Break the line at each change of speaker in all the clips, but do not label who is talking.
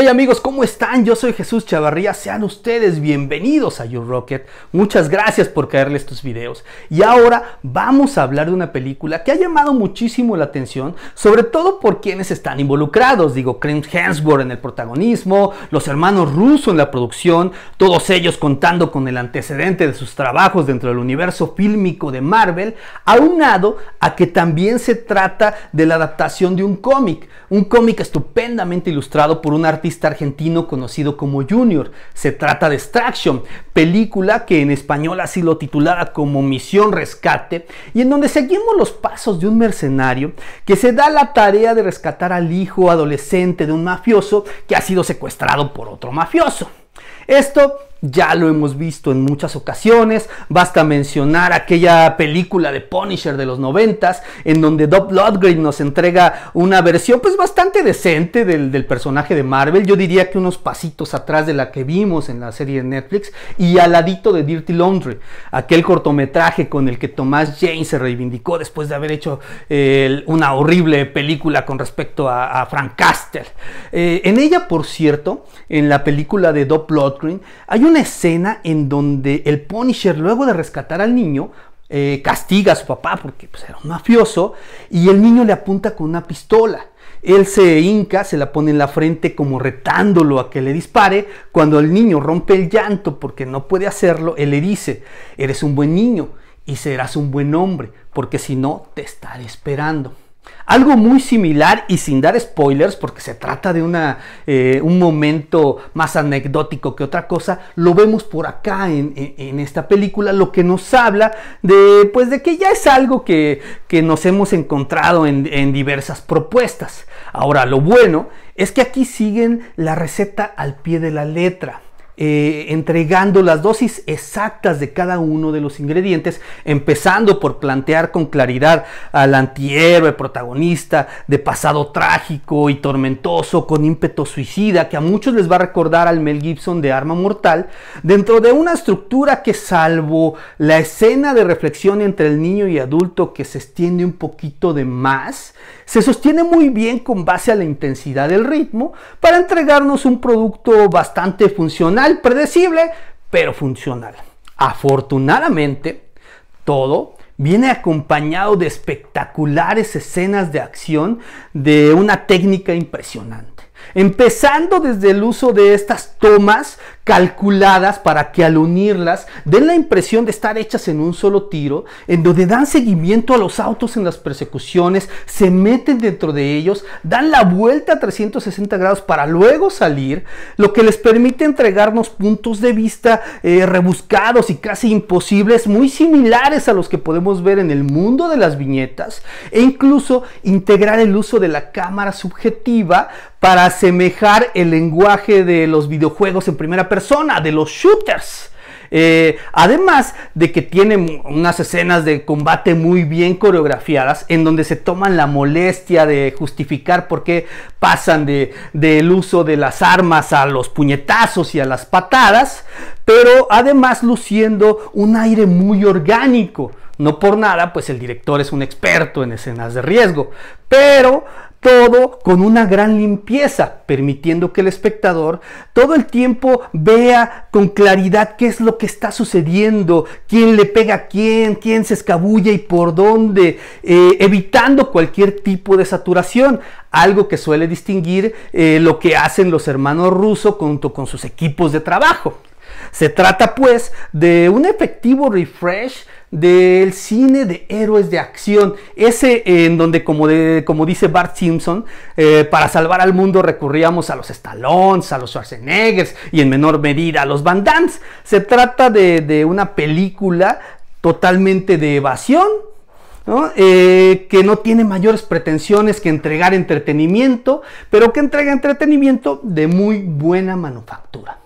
Hey amigos, ¿cómo están? Yo soy Jesús Chavarría, sean ustedes bienvenidos a You Rocket. Muchas gracias por caerle estos videos. Y ahora vamos a hablar de una película que ha llamado muchísimo la atención, sobre todo por quienes están involucrados. Digo, Chris Hemsworth en el protagonismo, los hermanos Russo en la producción, todos ellos contando con el antecedente de sus trabajos dentro del universo fílmico de Marvel, aunado a que también se trata de la adaptación de un cómic, un cómic estupendamente ilustrado por un artista argentino conocido como Junior. Se trata de Extraction, película que en español ha sido titulada como Misión Rescate, y en donde seguimos los pasos de un mercenario que se da la tarea de rescatar al hijo adolescente de un mafioso que ha sido secuestrado por otro mafioso. Esto ya lo hemos visto en muchas ocasiones, basta mencionar aquella película de Punisher de los noventas, en donde Doug Lundgren nos entrega una versión pues bastante decente del, personaje de Marvel, yo diría que unos pasitos atrás de la que vimos en la serie de Netflix, y al ladito de Dirty Laundry, aquel cortometraje con el que Thomas Jane se reivindicó después de haber hecho una horrible película con respecto a, Frank Castle. Eh, en ella, por cierto, en la película de Doug hay una escena en donde el Punisher, luego de rescatar al niño, eh, castiga a su papá porque pues, era un mafioso y el niño le apunta con una pistola. Él se hinca, se la pone en la frente como retándolo a que le dispare. Cuando el niño rompe el llanto porque no puede hacerlo, él le dice, eres un buen niño y serás un buen hombre, porque si no, te estaré esperando. Algo muy similar y sin dar spoilers, porque se trata de eh, un momento más anecdótico que otra cosa, lo vemos por acá en, esta película, lo que nos habla de, pues, de que ya es algo que, nos hemos encontrado en diversas propuestas. Ahora, lo bueno es que aquí siguen la receta al pie de la letra. Eh, entregando las dosis exactas de cada uno de los ingredientes, empezando por plantear con claridad al antihéroe protagonista de pasado trágico y tormentoso con ímpeto suicida que a muchos les va a recordar al Mel Gibson de Arma Mortal, dentro de una estructura que salvo la escena de reflexión entre el niño y adulto que se extiende un poquito de más, se sostiene muy bien con base a la intensidad del ritmo para entregarnos un producto bastante funcional predecible, pero funcional. Afortunadamente, todo viene acompañado de espectaculares escenas de acción de una técnica impresionante empezando desde el uso de estas tomas calculadas para que al unirlas den la impresión de estar hechas en un solo tiro, en donde dan seguimiento a los autos en las persecuciones, se meten dentro de ellos, dan la vuelta a 360 grados para luego salir, lo que les permite entregarnos puntos de vista eh, rebuscados y casi imposibles, muy similares a los que podemos ver en el mundo de las viñetas, e incluso integrar el uso de la cámara subjetiva para asemejar el lenguaje de los videojuegos en primera persona, de los shooters. Eh, además de que tiene unas escenas de combate muy bien coreografiadas, en donde se toman la molestia de justificar por qué pasan del de, uso de las armas a los puñetazos y a las patadas, pero además luciendo un aire muy orgánico. No por nada, pues el director es un experto en escenas de riesgo. Pero todo con una gran limpieza, permitiendo que el espectador todo el tiempo vea con claridad qué es lo que está sucediendo, quién le pega a quién, quién se escabulla y por dónde, eh, evitando cualquier tipo de saturación, algo que suele distinguir eh, lo que hacen los hermanos rusos junto con sus equipos de trabajo. Se trata pues de un efectivo refresh del cine de héroes de acción, ese eh, en donde como, dice Bart Simpson, eh, para salvar al mundo recurríamos a los Stallones, a los Schwarzenegger y en menor medida a los Van Se trata de, una película totalmente de evasión, eh, que no tiene mayores pretensiones que entregar entretenimiento, pero que entrega entretenimiento de muy buena manufactura.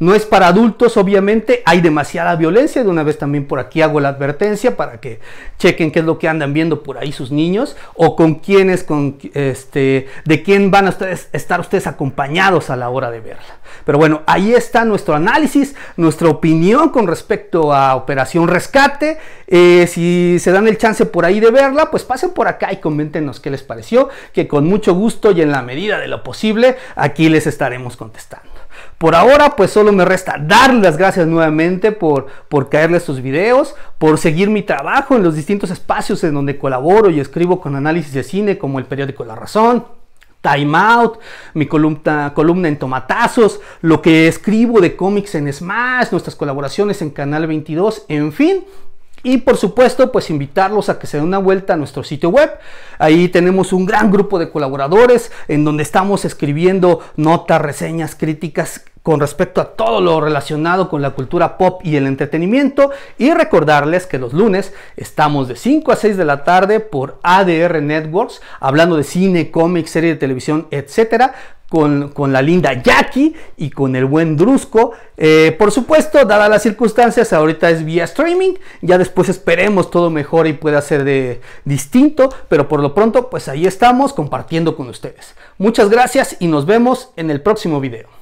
No es para adultos, obviamente. Hay demasiada violencia. De una vez también por aquí hago la advertencia para que chequen qué es lo que andan viendo por ahí sus niños o con quiénes, con este, de quién van a estar ustedes acompañados a la hora de verla. Pero bueno, ahí está nuestro análisis, nuestra opinión con respecto a Operación Rescate. Eh, si se dan el chance por ahí de verla, pues pasen por acá y coméntenos qué les pareció, que con mucho gusto y en la medida de lo posible aquí les estaremos contestando. Por ahora, pues solo me resta darles las gracias nuevamente por, por caerle estos videos, por seguir mi trabajo en los distintos espacios en donde colaboro y escribo con análisis de cine, como el periódico La Razón, Time Out, mi columna, columna en Tomatazos, lo que escribo de cómics en Smash, nuestras colaboraciones en Canal 22, en fin, y por supuesto, pues invitarlos a que se den una vuelta a nuestro sitio web. Ahí tenemos un gran grupo de colaboradores en donde estamos escribiendo notas, reseñas, críticas con respecto a todo lo relacionado con la cultura pop y el entretenimiento y recordarles que los lunes estamos de 5 a 6 de la tarde por ADR Networks hablando de cine, cómics, serie de televisión, etcétera. Con, la linda Jackie y con el buen Drusco. Eh, por supuesto, dadas las circunstancias, ahorita es vía streaming. Ya después esperemos todo mejor y pueda ser de, distinto. Pero por lo pronto, pues ahí estamos compartiendo con ustedes. Muchas gracias y nos vemos en el próximo video.